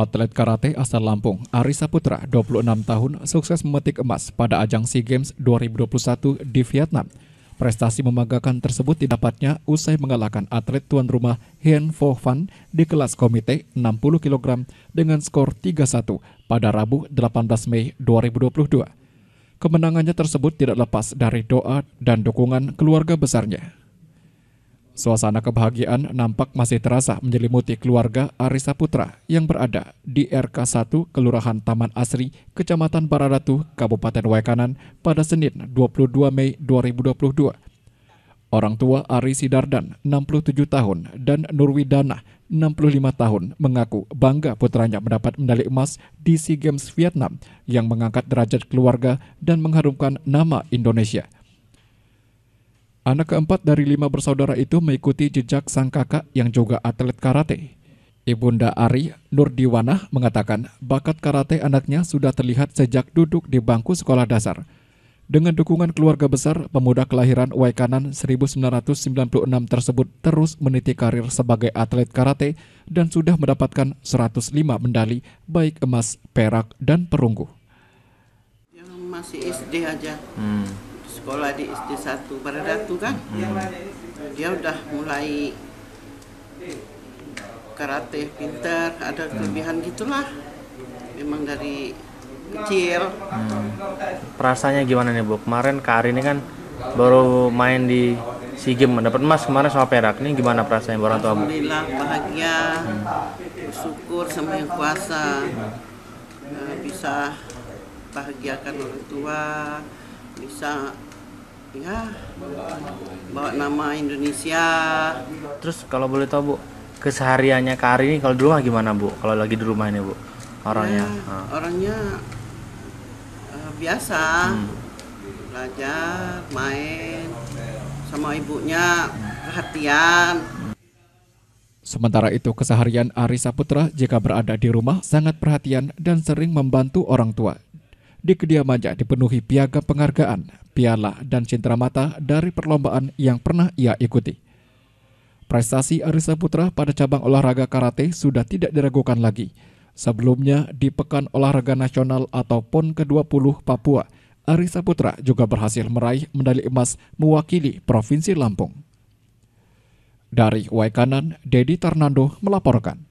Atlet karate asal Lampung, Arisa Putra, 26 tahun, sukses memetik emas pada ajang SEA Games 2021 di Vietnam. Prestasi membanggakan tersebut didapatnya usai mengalahkan atlet tuan rumah Hien Pho Van di kelas komite 60 kg dengan skor 3-1 pada Rabu 18 Mei 2022. Kemenangannya tersebut tidak lepas dari doa dan dukungan keluarga besarnya. Suasana kebahagiaan nampak masih terasa menyelimuti keluarga Arisa Putra yang berada di RK1 Kelurahan Taman Asri, Kecamatan Bararatu, Kabupaten Waikanan pada Senin 22 Mei 2022. Orang tua Ari Sidardan, 67 tahun, dan Nurwidana, 65 tahun, mengaku bangga putranya mendapat medali emas di SEA Games Vietnam yang mengangkat derajat keluarga dan mengharumkan nama Indonesia. Anak keempat dari lima bersaudara itu mengikuti jejak sang kakak yang juga atlet karate. Ibunda Ari Nurdiwana mengatakan bakat karate anaknya sudah terlihat sejak duduk di bangku sekolah dasar. Dengan dukungan keluarga besar, pemuda kelahiran Waikanan 1996 tersebut terus meniti karir sebagai atlet karate dan sudah mendapatkan 105 medali baik emas, perak, dan perunggu. Yang masih SD aja. Hmm sekolah di SD 1 Baradatu kan hmm. dia udah mulai karate pintar ada kelebihan gitulah memang dari kecil hmm. perasaannya gimana nih bu kemarin Kak ini kan baru main di SEA Games mendapat emas kemarin sama perak nih gimana perasaannya orang tua bu? Alhamdulillah bahagia hmm. bersyukur sama yang kuasa hmm. bisa bahagiakan orang tua bisa ya bawa nama Indonesia terus kalau boleh tahu bu kesehariannya ke hari ini kalau di rumah gimana bu kalau lagi di rumah ini bu orangnya ya, ah. orangnya uh, biasa hmm. belajar main sama ibunya perhatian Sementara itu, keseharian Ari Saputra jika berada di rumah sangat perhatian dan sering membantu orang tua di kediamannya dipenuhi piagam penghargaan, piala, dan mata dari perlombaan yang pernah ia ikuti. Prestasi Arisa Putra pada cabang olahraga karate sudah tidak diragukan lagi. Sebelumnya, di Pekan Olahraga Nasional atau PON ke-20 Papua, Arisa Putra juga berhasil meraih medali emas mewakili Provinsi Lampung. Dari Waikanan, Dedi Tarnando melaporkan.